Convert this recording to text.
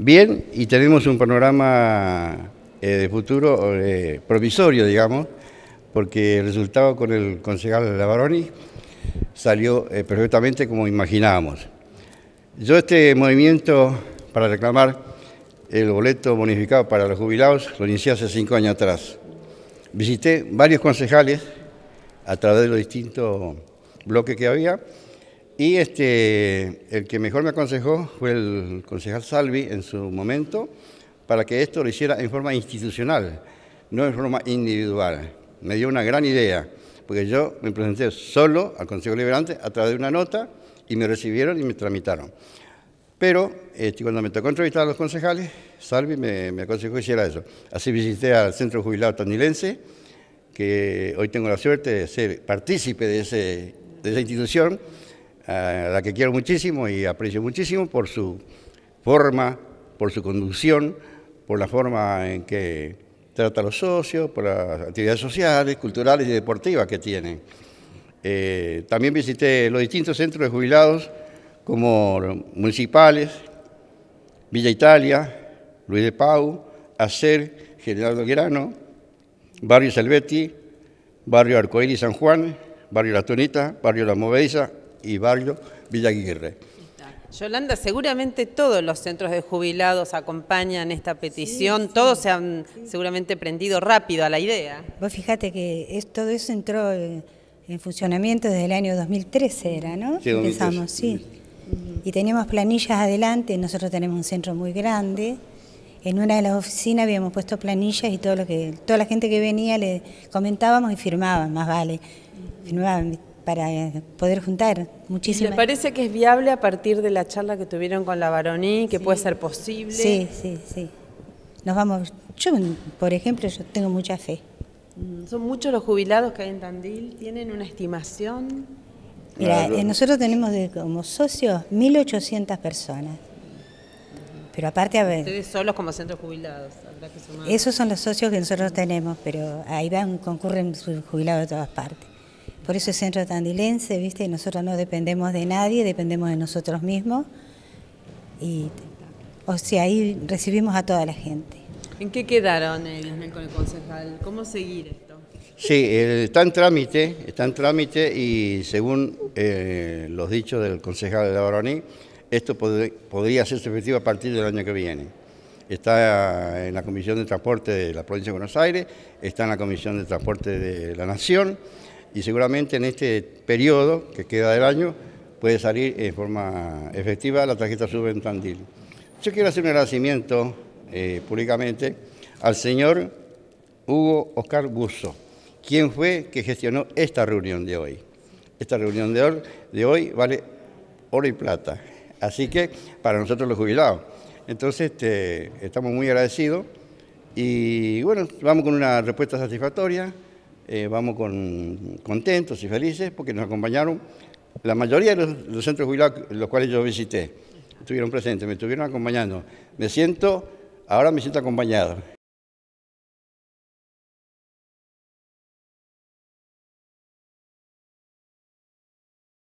bien y tenemos un panorama eh, de futuro eh, provisorio, digamos, porque el resultado con el concejal Lavaroni salió eh, perfectamente como imaginábamos. Yo este movimiento para reclamar el boleto bonificado para los jubilados lo inicié hace cinco años atrás. Visité varios concejales a través de los distintos bloques que había y este, el que mejor me aconsejó fue el concejal Salvi en su momento para que esto lo hiciera en forma institucional, no en forma individual. Me dio una gran idea, porque yo me presenté solo al Consejo Liberante a través de una nota y me recibieron y me tramitaron. Pero este, cuando me tocó entrevistar a los concejales, Salvi me, aconsejó que hiciera eso. Así visité al Centro Jubilado Tandilense, que hoy tengo la suerte de ser partícipe de, de esa institución a la que quiero muchísimo y aprecio muchísimo por su forma, por su conducción, por la forma en que trata a los socios, por las actividades sociales, culturales y deportivas que tiene. Eh, también visité los distintos centros de jubilados como municipales, Villa Italia, Luis de Pau, Acer, General Grano, Barrio Salvetti, Barrio Arcoíris San Juan, Barrio La Tonita, Barrio La Movediza, y barrio Villaguirre. Yolanda, seguramente todos los centros de jubilados acompañan esta petición, todos se han seguramente prendido rápido a la idea. Vos fíjate que es, todo eso entró eh, en, funcionamiento desde el año 2013, era, ¿no? Sí, sí. Y teníamos planillas adelante, nosotros tenemos un centro muy grande. En una de las oficinas habíamos puesto planillas y todo lo que, toda la gente que venía le comentábamos y firmaban, más vale. Firmaban, para eh, poder juntar muchísimas. ¿Le parece que es viable a partir de la charla que tuvieron con la varoní, que puede ser posible? Sí, sí, sí. Nos vamos. Yo, por ejemplo, yo tengo mucha fe. Mm, son muchos los jubilados que hay en Tandil. ¿Tienen una estimación? Mira, ah, eh, nosotros tenemos de, como socios 1.800 personas. Pero aparte, a veces. Ustedes solos como centros jubilados. Esos son los socios que nosotros tenemos, pero ahí van, concurren jubilados de todas partes. Por eso es centro tandilense, ¿viste? nosotros no dependemos de nadie, dependemos de nosotros mismos. Y, o sea, ahí recibimos a toda la gente. ¿En qué quedaron ellos con el concejal? ¿Cómo seguir esto? Sí, eh, está en trámite, está en trámite y según eh, los dichos del concejal de la Baroní, esto podría ser efectivo a partir del año que viene. Está en la Comisión de Transporte de la Provincia de Buenos Aires, está en la Comisión de Transporte de la Nación y seguramente en este periodo que queda del año puede salir en forma efectiva la tarjeta Subventandil. Yo quiero hacer un agradecimiento eh, públicamente al señor Hugo Oscar Busso, quien fue que gestionó esta reunión de hoy. Esta reunión de hoy, vale oro y plata, así que para nosotros los jubilados. Entonces este, estamos muy agradecidos y bueno, vamos con una respuesta satisfactoria. Eh, vamos con, contentos y felices porque nos acompañaron la mayoría de los, los centros jubilados los cuales yo visité. Estuvieron presentes, me estuvieron acompañando. Me siento, ahora me siento acompañado.